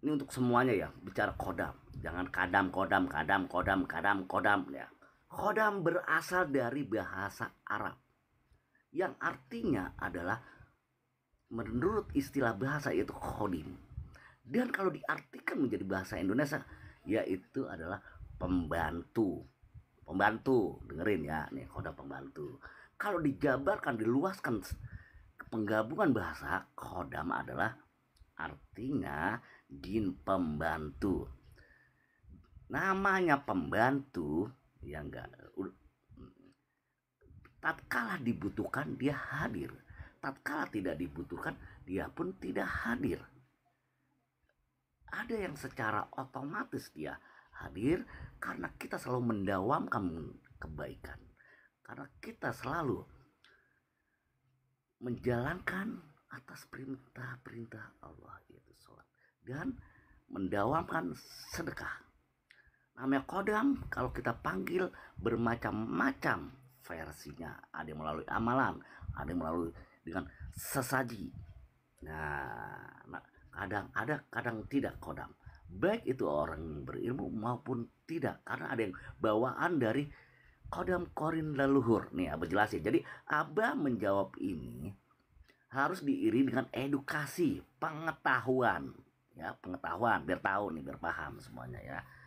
ini untuk semuanya ya bicara kodam jangan kadam kodam kadam kodam kadam kodam ya kodam berasal dari bahasa Arab yang artinya adalah menurut istilah bahasa yaitu khodim dan kalau diartikan menjadi bahasa Indonesia yaitu adalah pembantu pembantu dengerin ya nih kodam pembantu kalau dijabarkan diluaskan penggabungan bahasa kodam adalah artinya jin pembantu namanya pembantu yang enggak tatkala dibutuhkan dia hadir tatkala tidak dibutuhkan dia pun tidak hadir ada yang secara otomatis dia hadir karena kita selalu mendawamkan kebaikan karena kita selalu menjalankan atas perintah-perintah Allah yaitu sholat dan mendawamkan sedekah. Namanya kodam kalau kita panggil bermacam-macam versinya. Ada yang melalui amalan, ada yang melalui dengan sesaji. Nah, nah kadang ada, kadang tidak kodam. Baik itu orang berilmu maupun tidak. Karena ada yang bawaan dari kodam korin leluhur. Nih, Abah jelasin. Jadi, Abah menjawab ini harus diiringi dengan edukasi, pengetahuan, ya pengetahuan biar tahu nih biar paham semuanya ya.